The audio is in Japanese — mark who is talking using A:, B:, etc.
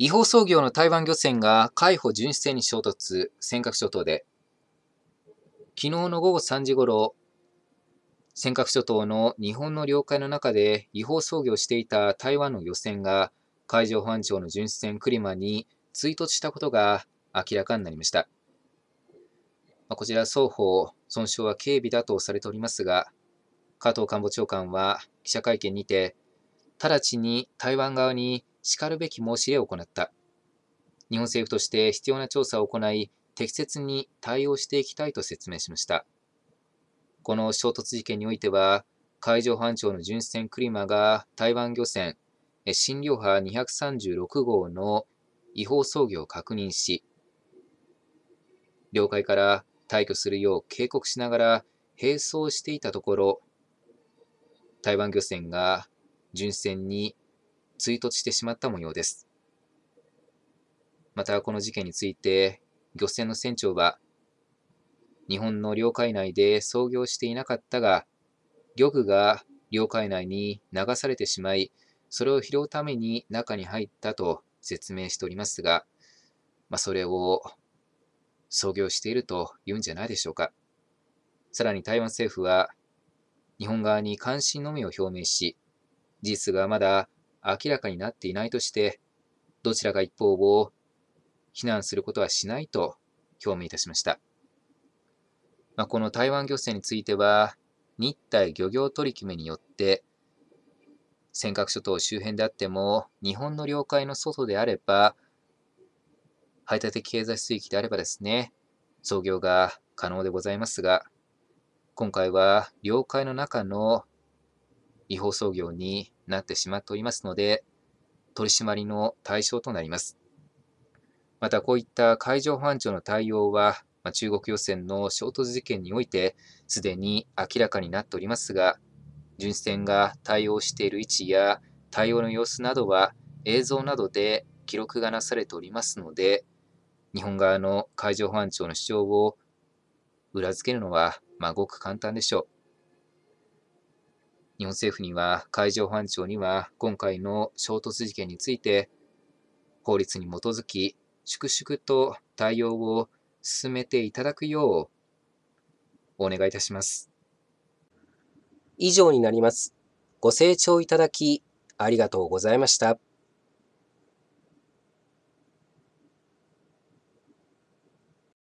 A: 違法操業の台湾漁船が海保巡視船に衝突、尖閣諸島で。昨日の午後3時ごろ、尖閣諸島の日本の領海の中で違法操業していた台湾の漁船が海上保安庁の巡視船クリマに追突したことが明らかになりました。まこちら双方、損傷は軽微だとされておりますが、加藤官房長官は記者会見にて、直ちに台湾側にしかるべき申し入れを行った。日本政府として必要な調査を行い、適切に対応していきたいと説明しました。この衝突事件においては、海上保安庁の巡視船クリマが台湾漁船新領波236号の違法操業を確認し、領海から退去するよう警告しながら並走していたところ、台湾漁船が巡視船に追突してしまった模様です。またこの事件について、漁船の船長は、日本の領海内で操業していなかったが、漁具が領海内に流されてしまい、それを拾うために中に入ったと説明しておりますが、まあ、それを操業していると言うんじゃないでしょうか。さらに台湾政府は、日本側に関心のみを表明し、事実がまだ明らかになっていないとして、どちらか一方を非難することはしないと表明いたしました。まあ、この台湾漁船については、日体漁業取り決めによって、尖閣諸島周辺であっても、日本の領海の外であれば、排他的経済水域であればですね、操業が可能でございますが、今回は領海の中の違法操業になってしまっておりますので、取り締まりの対象となります。また、こういった海上保安庁の対応は、中国漁船の衝突事件において、すでに明らかになっておりますが、巡視船が対応している位置や対応の様子などは映像などで記録がなされておりますので、日本側の海上保安庁の主張を裏付けるのは、まあ、ごく簡単でしょう。日本政府には、海上保安庁には、今回の衝突事件について、法律に基づき、粛々と対応を進めていただくよう、お願いいたします。以上になります。ご清聴いただき、ありがとうございました。